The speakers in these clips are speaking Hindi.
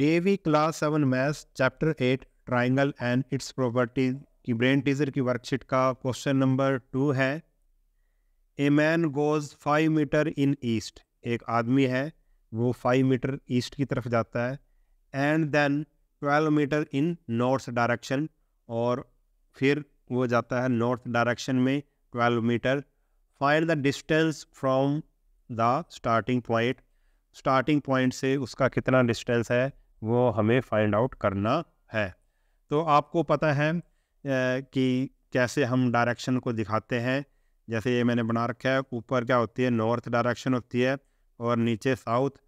Davy class seven maths chapter eight triangle and its property की ब्रेन टीजर की वर्कशीट का क्वेश्चन नंबर टू है a man goes five metre in east एक आदमी है वो फाइव मीटर ईस्ट की तरफ जाता है and then twelve metre in north direction और फिर वो जाता है नॉर्थ डायरेक्शन में twelve metre find the distance from the starting point starting point से उसका कितना डिस्टेंस है वो हमें फाइंड आउट करना है तो आपको पता है कि कैसे हम डायरेक्शन को दिखाते हैं जैसे ये मैंने बना रखा है ऊपर क्या होती है नॉर्थ डायरेक्शन होती है और नीचे साउथ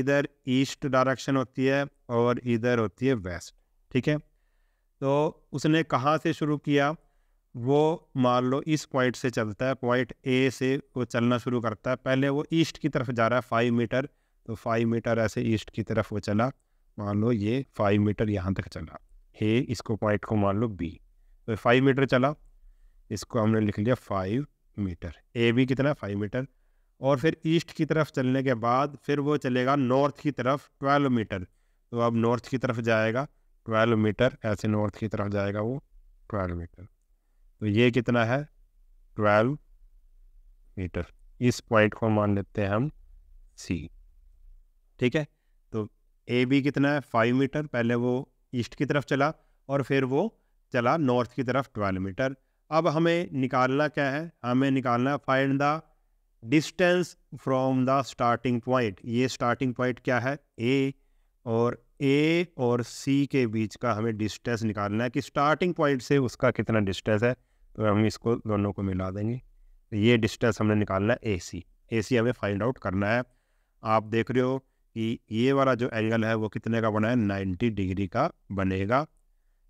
इधर ईस्ट डायरेक्शन होती है और इधर होती है वेस्ट ठीक है तो उसने कहाँ से शुरू किया वो मान लो इस पॉइंट से चलता है पॉइंट ए से वो चलना शुरू करता है पहले वो ईस्ट की तरफ जा रहा है फाइव मीटर तो फाइव मीटर ऐसे ईस्ट की तरफ वो चला मान लो ये फाइव मीटर यहाँ तक चला हे इसको पॉइंट को मान लो बी तो फाइव मीटर चला इसको हमने लिख लिया फाइव मीटर ए बी कितना फाइव मीटर और फिर ईस्ट की तरफ चलने के बाद फिर वो चलेगा नॉर्थ की तरफ ट्वेल्व मीटर तो अब नॉर्थ की तरफ जाएगा ट्वेल्व मीटर ऐसे नॉर्थ की तरफ जाएगा वो ट्वेल्व मीटर तो ये कितना है ट्वेल्व मीटर इस पॉइंट को मान लेते हैं हम सी ठीक है तो ए बी कितना है फाइव मीटर पहले वो ईस्ट की तरफ चला और फिर वो चला नॉर्थ की तरफ ट्वेल्व मीटर अब हमें निकालना क्या है हमें निकालना find the distance from the starting point ये स्टार्टिंग पॉइंट क्या है ए और ए और सी के बीच का हमें डिस्टेंस निकालना है कि स्टार्टिंग पॉइंट से उसका कितना डिस्टेंस है तो हम इसको दोनों को मिला देंगे तो ये डिस्टेंस हमने निकालना है ए सी ए सी हमें फाइंड आउट करना है आप देख रहे हो कि ये वाला जो एंगल है वो कितने का बना है नाइन्टी डिग्री का बनेगा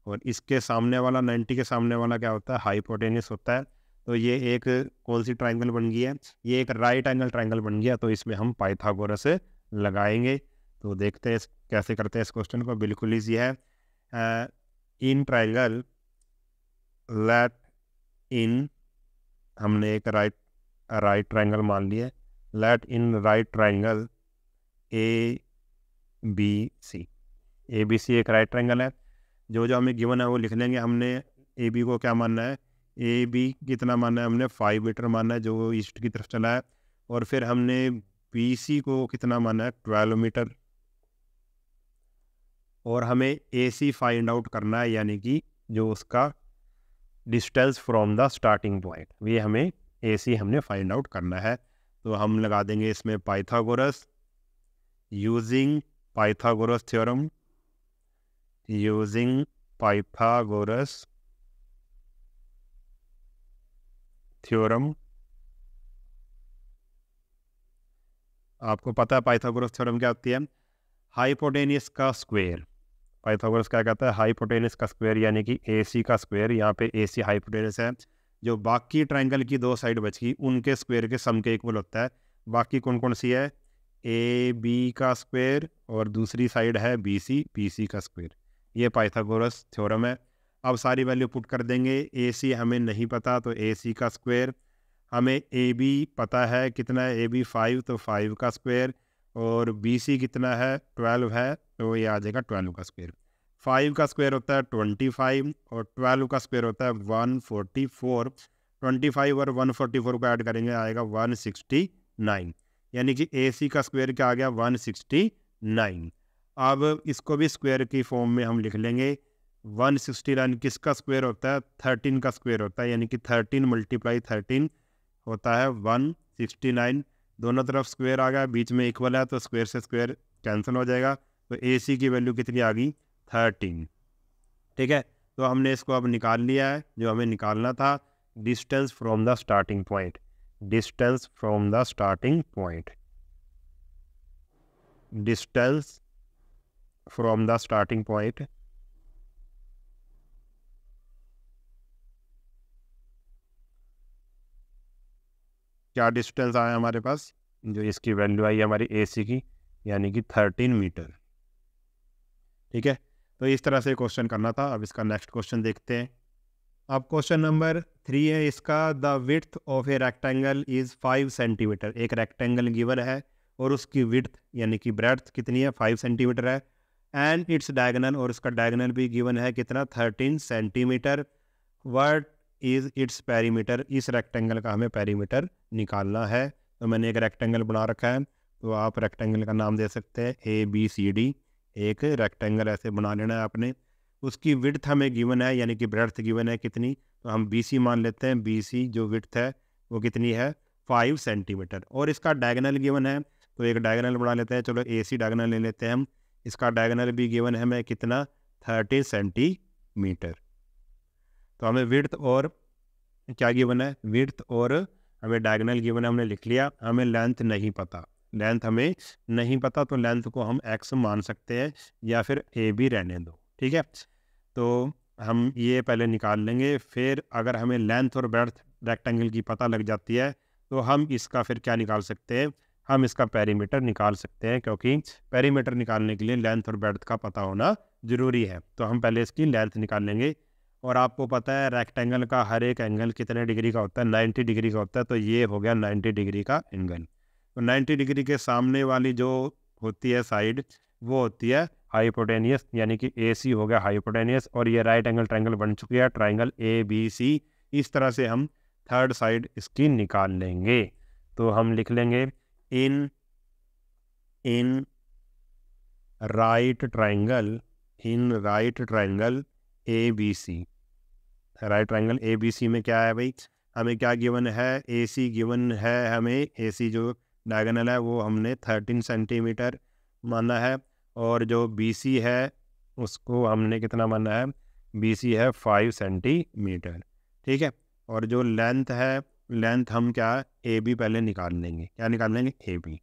और इसके सामने वाला नाइन्टी के सामने वाला क्या होता है हाइपोटेनिस होता है तो ये एक कौन सी ट्राइंगल बन गई है ये एक राइट एंगल ट्राइंगल बन गया तो इसमें हम पाइथागोरस लगाएंगे तो देखते हैं कैसे करते हैं इस क्वेश्चन को बिल्कुल ईजी है इन ट्राइंगल लेट इन हमने एक राइट राइट ट्राइंगल मान लिया let in right triangle A B C A B C एक राइट ट्रैंगल है जो जो हमें गिवन है वो लिख लेंगे हमने ए बी को क्या मानना है ए बी कितना मानना है हमने फाइव मीटर मानना है जो ईस्ट की तरफ चला है और फिर हमने बी सी को कितना माना है ट्वेल्व मीटर और हमें ए सी फाइंड आउट करना है यानी कि जो उसका distance from the starting point ये हमें ए सी हमने फाइंड आउट करना है तो हम लगा देंगे इसमें Pythagoras using Pythagoras theorem using Pythagoras theorem आपको पता है पाइथागोरस थ्योरम क्या होती है हाइपोटेनियस का स्क्वायर पाइथागोरस क्या कहता है हाइपोटेनियस का स्क्वायर यानी कि एसी का स्क्वायर यहाँ पे एसी हाइपोटेनियस है जो बाकी ट्रायंगल की दो साइड बच गई उनके स्क्वायर के सम के इक्वल होता है बाकी कौन कौन सी है ए बी का स्क्वेयर और दूसरी साइड है बी सी पी सी का स्क्वेयर ये पाइथागोरस थ्योरम है अब सारी वैल्यू पुट कर देंगे ए सी हमें नहीं पता तो ए सी का स्क्वेयर हमें ए बी पता है कितना है ए बी फाइव तो फाइव का स्क्वेयर और बी सी कितना है ट्वेल्व है तो ये आ जाएगा ट्वेल्व का स्क्वेयर फाइव का स्क्वायर होता है ट्वेंटी फाइव और ट्वेल्व का स्क्वायर होता है one forty four twenty five और वन फोर्टी फोर को ऐड करेंगे आएगा वन सिक्सटी नाइन यानी कि ए सी का स्क्वायर क्या आ गया 169 अब इसको भी स्क्वायर की फॉर्म में हम लिख लेंगे 169 किसका स्क्वायर होता है 13 का स्क्वायर होता है यानी कि 13 मल्टीप्लाई थर्टीन होता है 169 दोनों तरफ स्क्वायर आ गया बीच में इक्वल है तो स्क्वायर से स्क्वायर कैंसिल हो जाएगा तो ए सी की वैल्यू कितनी आ गई थर्टीन ठीक है तो हमने इसको अब निकाल लिया है जो हमें निकालना था distance from the starting point distance from the starting point distance from the starting point क्या डिस्टेंस आया हमारे पास जो इसकी वैल्यू आई हमारी ए सी की यानी कि थर्टीन मीटर ठीक है तो इस तरह से क्वेश्चन करना था अब इसका नेक्स्ट क्वेश्चन देखते हैं अब क्वेश्चन नंबर थ्री है इसका the width of a rectangle is five centimetre एक रेक्टेंगल गिवन है और उसकी विथ यानी कि ब्रेथ कितनी है फाइव सेंटीमीटर है एंड इट्स डायगनल और उसका डायगनल भी गिवन है कितना thirteen centimetre what is its perimeter इस रेक्टेंगल का हमें पैरीमीटर निकालना है तो मैंने एक रेक्टेंगल बना रखा है तो आप रेक्टेंगल का नाम दे सकते हैं ए बी सी डी एक रेक्टेंगल ऐसे बना लेना है आपने उसकी विड्थ हमें गिवन है यानी कि ब्रेड्थ गिवन है कितनी तो हम बी सी मान लेते हैं बी सी जो विड्थ है वो कितनी है फाइव सेंटीमीटर और इसका डायगनल गिवन है तो एक डायगनल बना लेते हैं चलो ए सी डायगनल ले लेते हैं हम इसका डायगनल भी गिवन है हमें कितना थर्टी सेंटीमीटर तो हमें विड्थ और क्या गिवन है विड्थ और हमें डायगनल गिवन हमने लिख लिया हमें लेंथ नहीं पता लेंथ हमें नहीं पता तो लेंथ को हम एक्स मान सकते हैं या फिर ए भी रहने दो ठीक है तो हम ये पहले निकाल लेंगे फिर अगर हमें लेंथ और ब्रेथ रेक्टेंगल की पता लग जाती है तो हम इसका फिर क्या निकाल सकते हैं हम इसका पेरीमीटर निकाल सकते हैं क्योंकि पेरीमीटर निकालने के लिए लेंथ और ब्रेथ का पता होना ज़रूरी है तो हम पहले इसकी लेंथ निकाल लेंगे और आपको पता है रेक्टेंगल का हर एक एंगल कितने डिग्री का होता है 90 डिग्री का होता है तो ये हो गया 90 डिग्री का एंगल तो 90 डिग्री के सामने वाली जो होती है साइड वो होती है हाइपोटेनियस यानी कि ए सी हो गया हाइपोटेनियस और ये राइट एंगल ट्राइंगल बन चुकी है ट्राइंगल ए बी सी इस तरह से हम थर्ड साइड इसकी निकाल लेंगे तो हम लिख लेंगे in in right triangle in right triangle A B C right triangle A B C में क्या है भाई हमें क्या गिवन है ए सी गिवन है हमें ए सी जो डायगनल है वो हमने थर्टीन सेंटीमीटर माना है और जो बी सी है उसको हमने कितना माना है बी सी है फाइव सेंटीमीटर ठीक है और जो लेंथ है लेंथ हम क्या ए बी पहले निकाल लेंगे क्या निकाल लेंगे ए बी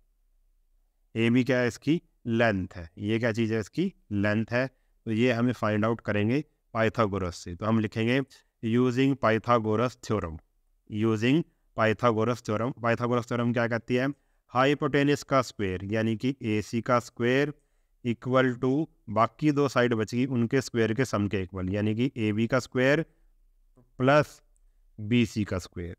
ए बी क्या है इसकी लेंथ है ये क्या चीज़ है इसकी लेंथ है तो ये हमें फाइंड आउट करेंगे पाइथागोरस से तो हम लिखेंगे using Pythagoras theorem using Pythagoras theorem Pythagoras theorem क्या कहती है हाइपोटेनिस का स्क्वायर यानी कि ए सी का स्क्वायर इक्वल टू बाकी दो साइड बच गई उनके स्क्वायर के सम के इक्वल यानी कि ए बी का स्क्वायर प्लस बी सी का स्क्वायर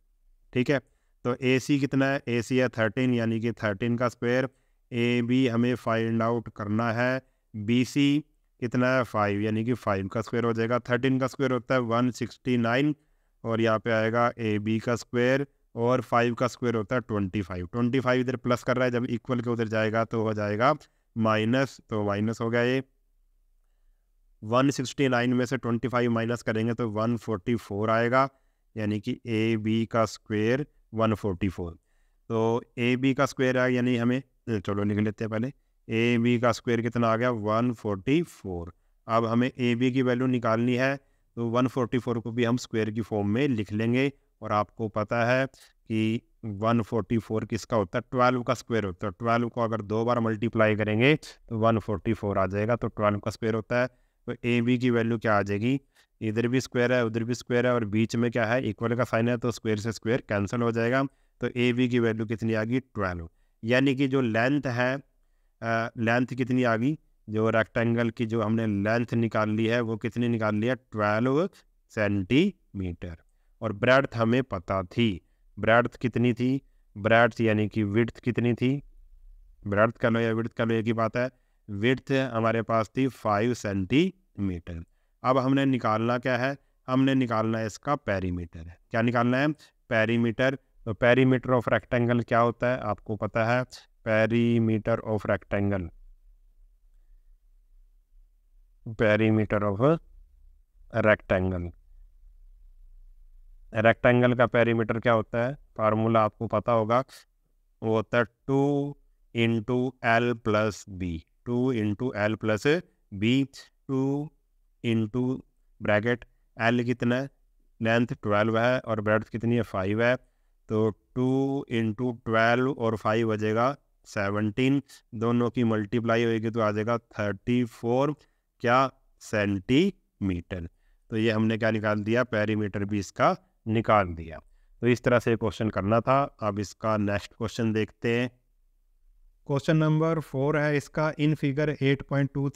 ठीक है तो ए सी कितना है ए सी है थर्टीन यानी कि थर्टीन का स्क्वायर ए बी हमें फाइंड आउट करना है बी सी कितना है फाइव यानी कि फाइव का स्क्वायर हो जाएगा थर्टीन का स्क्वायर होता है वन सिक्सटी नाइन और यहाँ पे आएगा ए बी का स्क्वायर और फाइव का स्क्वायर होता है ट्वेंटी फाइव ट्वेंटी फाइव इधर प्लस कर रहा है जब इक्वल के उधर जाएगा तो हो जाएगा माइनस तो माइनस हो गया ये 169 में से 25 माइनस करेंगे तो 144 आएगा यानी कि ए बी का स्क्वेयर 144 तो ए बी का स्क्वेयर आया यानी हमें चलो लिख लेते हैं पहले ए बी का स्क्वायर कितना आ गया 144 अब हमें ए बी की वैल्यू निकालनी है तो 144 को भी हम स्क्वायर की फॉर्म में लिख लेंगे और आपको पता है कि वन फोर्टी फोर किसका होता है ट्वेल्व का स्क्वायर होता है ट्वेल्व को अगर दो बार मल्टीप्लाई करेंगे तो वन फोर्टी फोर आ जाएगा तो ट्वेल्व का स्क्वायर होता है तो ए बी की वैल्यू क्या आ जाएगी इधर भी स्क्वायर है उधर भी स्क्वायर है और बीच में क्या है इक्वल का साइन है तो स्क्वायर से स्क्वायर कैंसिल हो जाएगा तो ए बी की वैल्यू कितनी आ गई ट्वेल्व यानी कि जो लेंथ है लेंथ कितनी आ गई जो रेक्टेंगल की जो हमने लेंथ निकाल ली है वो कितनी निकाल ली है ट्वेल्व सेंटीमीटर और ब्रेड हमें पता थी ब्रैड्थ कितनी थी ब्रैड्थ यानी कि विड्थ कितनी थी ब्रैड्थ का लो या विड्थ का लो एक ही बात है विड्थ हमारे पास थी फाइव सेंटीमीटर अब हमने निकालना क्या है हमने निकालना है इसका पैरीमीटर है क्या निकालना है पैरीमीटर तो पैरीमीटर ऑफ रेक्टेंगल क्या होता है आपको पता है perimeter of rectangle perimeter of rectangle rectangle का पेरीमीटर क्या होता है फार्मूला आपको पता होगा वो होता है two into L plus B two into L plus B two into bracket L कितना है लेंथ ट्वेल्व है और ब्रेड कितनी है फाइव है तो टू इंटू ट्वेल्व और फाइव हो जाएगा सेवनटीन दोनों की मल्टीप्लाई होगी तो आ जाएगा थर्टी फोर क्या सेंटीमीटर तो ये हमने क्या निकाल दिया पेरीमीटर भी इसका निकाल दिया तो इस तरह से क्वेश्चन करना था अब इसका नेक्स्ट क्वेश्चन देखते हैं क्वेश्चन नंबर फोर है इसका in figure 8.23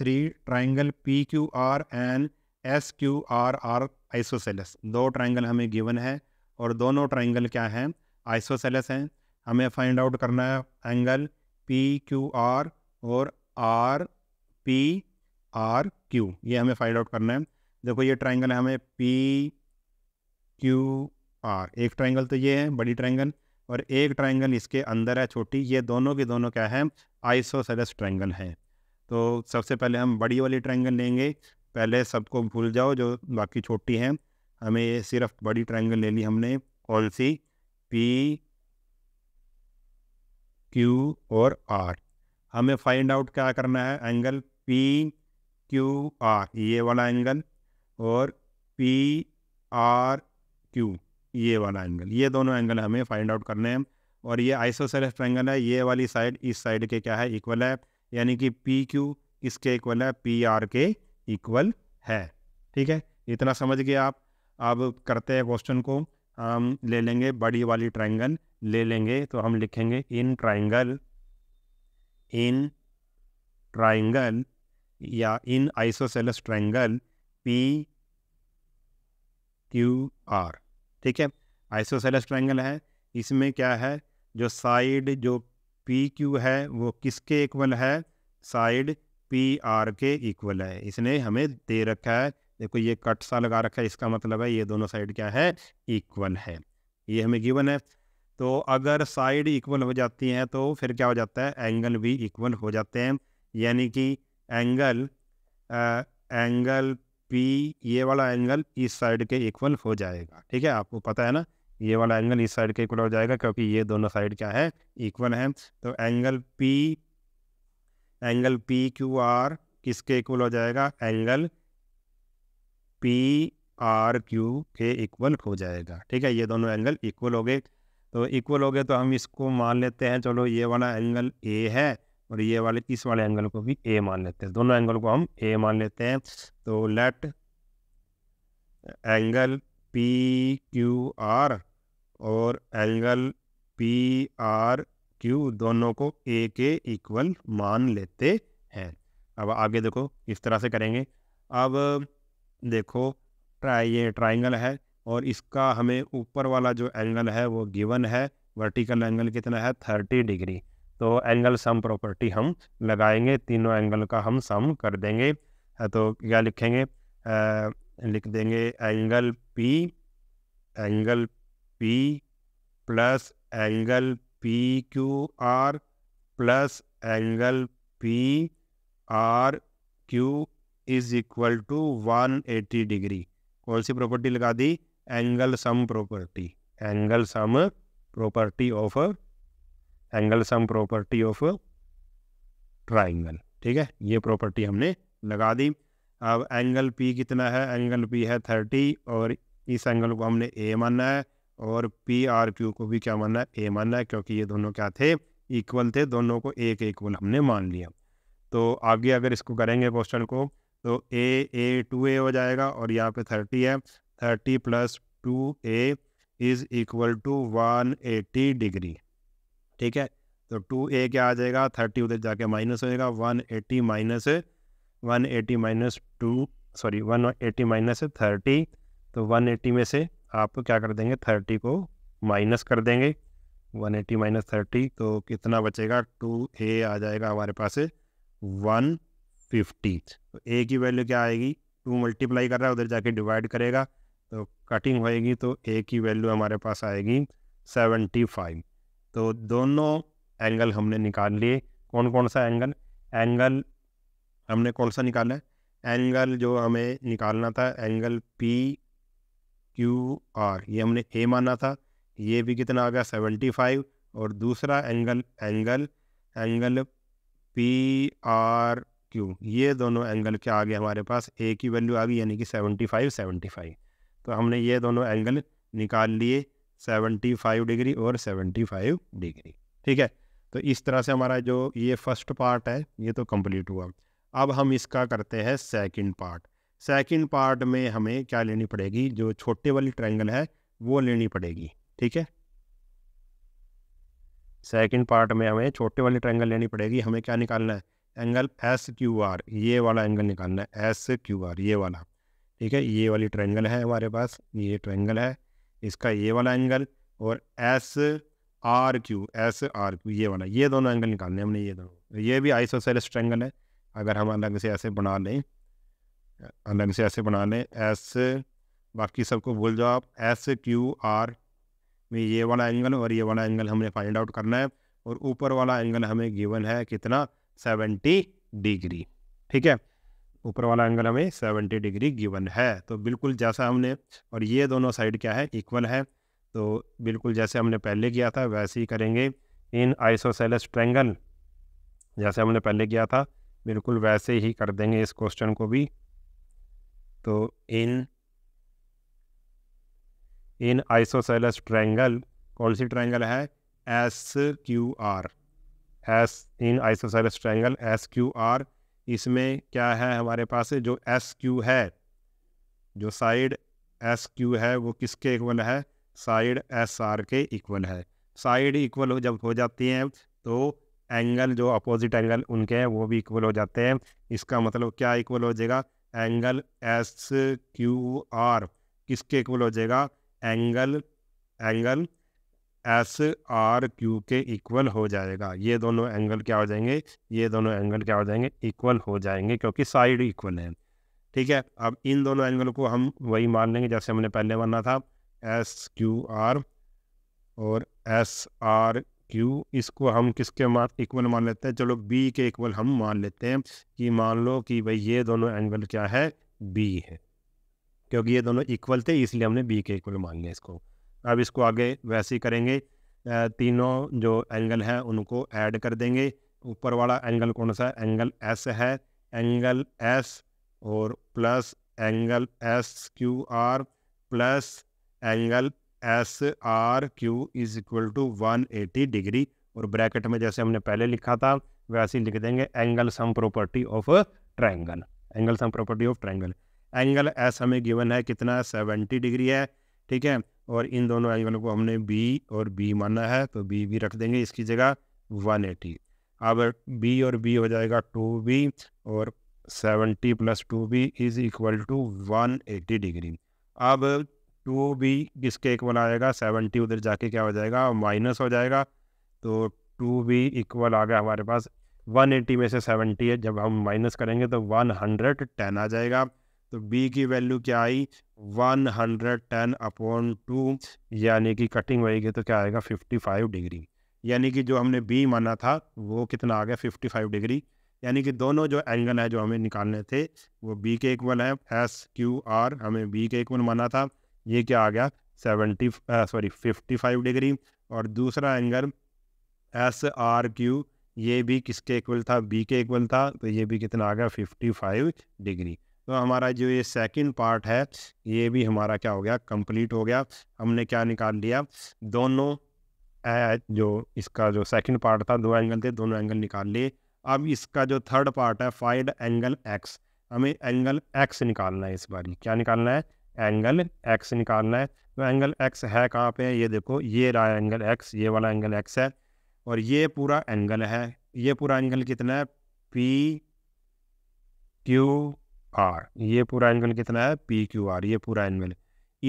triangle P Q R and S Q R are isosceles दो ट्राइंगल हमें गिवन है और दोनों ट्राइंगल क्या हैं आइसोसेलस हैं हमें फाइंड आउट करना है एंगल पी क्यू आर और आर पी आर क्यू ये हमें फाइंड आउट करना है देखो ये ट्राइंगल हमें पी क्यू आर एक ट्राइंगल तो ये है बड़ी ट्राइंगल और एक ट्राइंगल इसके अंदर है छोटी ये दोनों के दोनों क्या है आइसोसेलस ट्राइंगल है तो सबसे पहले हम बड़ी वाली ट्राइंगल लेंगे पहले सबको भूल जाओ जो बाकी छोटी हैं हमें सिर्फ बड़ी ट्राइंगल ले ली हमने कौन सी पी क्यू और आर हमें फाइंड आउट क्या करना है एंगल पी क्यू आर ये वाला एंगल और पी आर क्यू ये वाला एंगल ये दोनों एंगल हमें फाइंड आउट करने हैं और ये आइसोसेलेस ट्रैंगल है ये वाली साइड इस साइड के क्या है इक्वल है यानी कि पी क्यू इसके इक्वल है पी आर के इक्वल है ठीक है इतना समझ गए आप अब करते हैं क्वेश्चन को हम ले लेंगे बड़ी वाली ट्राइंगल ले लेंगे तो हम लिखेंगे इन ट्राइंगल इन ट्राइंगल या in isosceles triangle P Q R ठीक है आइसोसेलस ट्रायंगल है इसमें क्या है जो साइड जो पी क्यू है वो किसके इक्वल है साइड पी आर के इक्वल है इसने हमें दे रखा है देखो ये कट सा लगा रखा है इसका मतलब है ये दोनों साइड क्या है इक्वल है ये हमें गिवन है तो अगर साइड इक्वल हो जाती हैं तो फिर क्या हो जाता है एंगल भी इक्वल हो जाते हैं यानी कि एंगल आ, एंगल पी ये वाला एंगल इस साइड के इक्वल हो जाएगा ठीक है आपको पता है ना ये वाला एंगल इस साइड के इक्वल हो जाएगा क्योंकि ये दोनों साइड क्या है इक्वल है तो angle P angle P Q R किसके इक्वल हो जाएगा एंगल पी आर क्यू के इक्वल हो जाएगा ठीक है ये दोनों एंगल इक्वल हो गए तो इक्वल हो गए तो हम इसको मान लेते हैं चलो ये वाला एंगल ए है और ये वाले इस वाले एंगल को भी ए मान लेते हैं दोनों एंगल को हम ए मान लेते हैं तो let angle P Q R और एंगल पी आर क्यू दोनों को ए के इक्वल मान लेते हैं अब आगे देखो इस तरह से करेंगे अब देखो ट्राई ये ट्राइंगल है और इसका हमें ऊपर वाला जो एंगल है वो गिवन है वर्टिकल एंगल कितना है थर्टी डिग्री तो एंगल सम प्रॉपर्टी हम लगाएंगे तीनों एंगल का हम सम कर देंगे हाँ, तो क्या लिखेंगे आ, लिख देंगे angle P angle P plus angle P Q R plus angle P R Q is equal to 180 degree कौन सी प्रॉपर्टी लगा दी angle sum property angle sum property of angle sum property of triangle ठीक है ये प्रॉपर्टी हमने लगा दी अब एंगल पी कितना है एंगल पी है थर्टी और इस एंगल को हमने ए माना है और पी आर क्यू को भी क्या मानना है ए मानना है क्योंकि ये दोनों क्या थे इक्वल थे दोनों को एक इक्वल हमने मान लिया तो आगे अगर इसको करेंगे क्वेश्चन को तो ए ए टू ए हो जाएगा और यहाँ पे थर्टी है thirty plus two A is equal to one eighty degree ठीक है तो टू ए क्या आ जाएगा थर्टी उधर जाके माइनस होएगा one eighty minus one eighty minus two sorry one eighty minus thirty तो वन एटी में से आप क्या कर देंगे थर्टी को माइनस कर देंगे वन एटी माइनस थर्टी तो कितना बचेगा टू ए आ जाएगा हमारे पास वन फिफ्टी तो ए की वैल्यू क्या आएगी टू मल्टीप्लाई कर रहा है उधर जाके डिवाइड करेगा तो कटिंग होएगी तो ए की वैल्यू हमारे पास आएगी सेवेंटी फाइव तो दोनों एंगल हमने निकाल लिए कौन कौन सा एंगल एंगल हमने कौन सा निकाला है एंगल जो हमें निकालना था एंगल पी क्यू आर ये हमने ए माना था ये भी कितना आ गया सेवेंटी फाइव और दूसरा angle angle angle P R Q ये दोनों एंगल क्या आ गए हमारे पास ए की वैल्यू आ गई यानी कि सेवेंटी फाइव सेवेंटी फाइव तो हमने ये दोनों एंगल निकाल लिए सेवेंटी फाइव डिग्री और सेवेंटी फाइव डिग्री ठीक है तो इस तरह से हमारा जो ये फर्स्ट पार्ट है ये तो कंप्लीट हुआ अब हम इसका करते हैं सेकंड पार्ट सेकंड पार्ट में हमें क्या लेनी पड़ेगी जो छोटे वाली ट्रायंगल है वो लेनी पड़ेगी ठीक है सेकंड पार्ट में हमें छोटे वाली ट्रायंगल लेनी पड़ेगी हमें क्या निकालना है एंगल एस क्यू आर ये वाला एंगल निकालना है एस क्यू आर ये वाला ठीक है ये वाली ट्रायंगल है हमारे पास ये ट्रायंगल है इसका ये वाला एंगल और S R Q S R Q ये वाला ये दोनों एंगल निकालने हमने ये दोनों तो ये भी आइसोसेलेस स्ट्रेंगल है अगर हम अलग से ऐसे बना लें अलग से ऐसे बना लें एस बाकी सबको भूल जाओ आप एस क्यू आर में ये वाला एंगल और ये वाला एंगल हमने फाइंड आउट करना है और ऊपर वाला एंगल हमें गिवन है कितना सेवेंटी डिग्री ठीक है ऊपर वाला एंगल हमें सेवेंटी डिग्री गिवन है तो बिल्कुल जैसा हमने और ये दोनों साइड क्या है इक्वल है तो बिल्कुल जैसे हमने पहले किया था वैसे ही करेंगे इन आइसोसेलस ट्रैंगल जैसे हमने पहले किया था बिल्कुल वैसे ही कर देंगे इस क्वेश्चन को भी तो इन इन आइसोसेलस ट्रैंगल कौन सी ट्रैंगल है S Q R S in isosceles triangle S Q R इसमें क्या है हमारे पास जो एस क्यू है जो साइड एस क्यू है वो किसके इक्वल है साइड एस आर के इक्वल है साइड इक्वल हो जब हो जाती हैं तो एंगल जो अपोजिट एंगल उनके हैं वो भी इक्वल हो जाते हैं इसका मतलब क्या इक्वल हो जाएगा एंगल एस क्यू आर किसके इक्वल हो जाएगा angle angle S R Q के इक्वल हो जाएगा ये दोनों एंगल क्या हो जाएंगे ये दोनों एंगल क्या हो जाएंगे इक्वल हो जाएंगे क्योंकि साइड इक्वल है ठीक है अब इन दोनों एंगल को हम वही मान लेंगे जैसे हमने पहले माना था एस क्यू आर और एस आर क्यू इसको हम किसके मान इक्वल मान लेते हैं चलो बी के इक्वल हम मान लेते हैं कि मान लो कि भाई ये दोनों एंगल क्या है बी है क्योंकि ये दोनों इक्वल थे इसलिए हमने बी के इक्वल मान लिया इसको अब इसको आगे वैसे ही करेंगे तीनों जो एंगल हैं उनको ऐड कर देंगे ऊपर वाला एंगल कौन सा है एंगल एस है एंगल एस और plus angle S Q R plus angle S R Q is equal to one eighty degree और ब्रैकेट में जैसे हमने पहले लिखा था वैसे ही लिख देंगे angle sum property of triangle angle sum property of triangle angle S हमें गिवन है कितना सेवेंटी डिग्री है ठीक है और इन दोनों आई को हमने बी और बी माना है तो बी भी रख देंगे इसकी जगह वन एटी अब बी और बी हो जाएगा टू बी और seventy plus two B is equal to one eighty degree अब टू बी किसके इक्वल आएगा सेवनटी उधर जाके क्या हो जाएगा माइनस हो जाएगा तो टू बी इक्वल आ गया हमारे पास वन एटी में से सेवनटी है जब हम माइनस करेंगे तो वन हंड्रेड टेन आ जाएगा तो बी की वैल्यू क्या आई one hundred ten upon two यानी कि कटिंग होएगी तो क्या आएगा फिफ्टी फाइव डिग्री यानी कि जो हमने बी माना था वो कितना आ गया फिफ्टी फाइव डिग्री यानी कि दोनों जो एंगल है जो हमें निकालने थे वो बी के इक्वल है एस क्यू आर हमें बी के इक्वल माना था ये क्या आ गया seventy sorry fifty five degree और दूसरा एंगल एस आर क्यू ये भी किसके इक्वल था बी के इक्वल था तो ये भी कितना आ गया फिफ्टी फाइव डिग्री तो हमारा जो ये सेकंड पार्ट है ये भी हमारा क्या हो गया कंप्लीट हो गया हमने क्या निकाल लिया दोनों जो इसका जो सेकंड पार्ट था दो एंगल थे दोनों एंगल निकाल लिए अब इसका जो थर्ड पार्ट है फाइंड एंगल एक्स हमें एंगल एक्स निकालना है इस बार क्या निकालना है एंगल एक्स निकालना है तो एंगल एक्स है कहाँ पे ये देखो ये रहा एंगल एक्स ये वाला एंगल एक्स है और ये पूरा एंगल है ये पूरा एंगल कितना है पी क्यू आर ये पूरा एंगल कितना है पी क्यू आर ये पूरा एंगल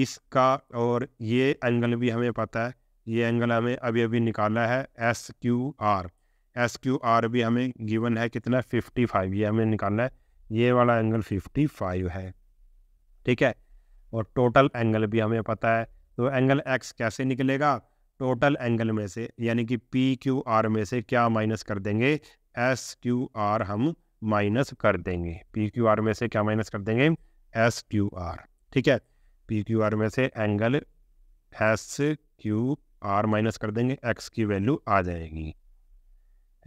इसका और ये एंगल भी हमें पता है ये एंगल हमें अभी अभी निकाला है S Q R S Q R भी हमें गिवन है कितना फिफ्टी फाइव ये हमें निकालना है ये वाला एंगल फिफ्टी फाइव है ठीक है और टोटल एंगल भी हमें पता है तो एंगल एक्स कैसे निकलेगा टोटल एंगल में से यानी कि पी क्यू आर में से क्या माइनस कर देंगे एस क्यू आर हम माइनस कर देंगे पी क्यू आर में से क्या माइनस कर देंगे एस क्यू आर ठीक है पी क्यू आर में से angle S Q R minus कर देंगे एक्स की वैल्यू आ जाएगी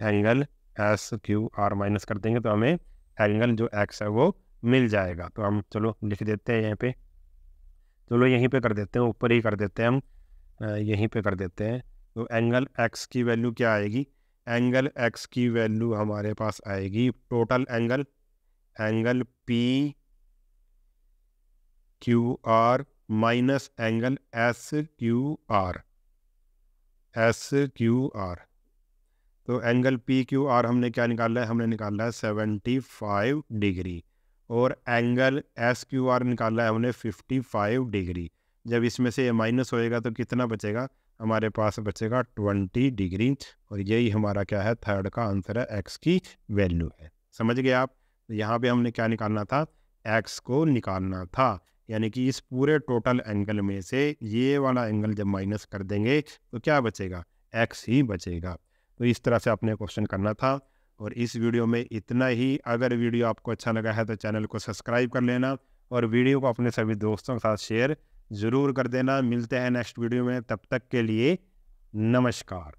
angle S Q R minus कर देंगे तो हमें एंगल जो एक्स है वो मिल जाएगा तो हम चलो लिख देते हैं यहाँ पे चलो यहीं पे कर देते हैं ऊपर ही कर देते हैं हम यहीं पे कर देते हैं तो एंगल एक्स की वैल्यू क्या आएगी एंगल एक्स की वैल्यू हमारे पास आएगी total angle angle P Q R minus angle S Q R S Q R तो एंगल पी क्यू आर हमने क्या निकाला है हमने निकाला है सेवेंटी फाइव डिग्री और एंगल एस क्यू आर निकाला है हमने फिफ्टी फाइव डिग्री जब इसमें से माइनस होएगा तो कितना बचेगा हमारे पास बचेगा ट्वेंटी डिग्री और यही हमारा क्या है थर्ड का आंसर है एक्स की वैल्यू है समझ गए आप तो यहाँ पे हमने क्या निकालना था एक्स को निकालना था यानी कि इस पूरे टोटल एंगल में से ये वाला एंगल जब माइनस कर देंगे तो क्या बचेगा एक्स ही बचेगा तो इस तरह से आपने क्वेश्चन करना था और इस वीडियो में इतना ही अगर वीडियो आपको अच्छा लगा है तो चैनल को सब्सक्राइब कर लेना और वीडियो को अपने सभी दोस्तों के साथ शेयर ज़रूर कर देना मिलते हैं नेक्स्ट वीडियो में तब तक के लिए नमस्कार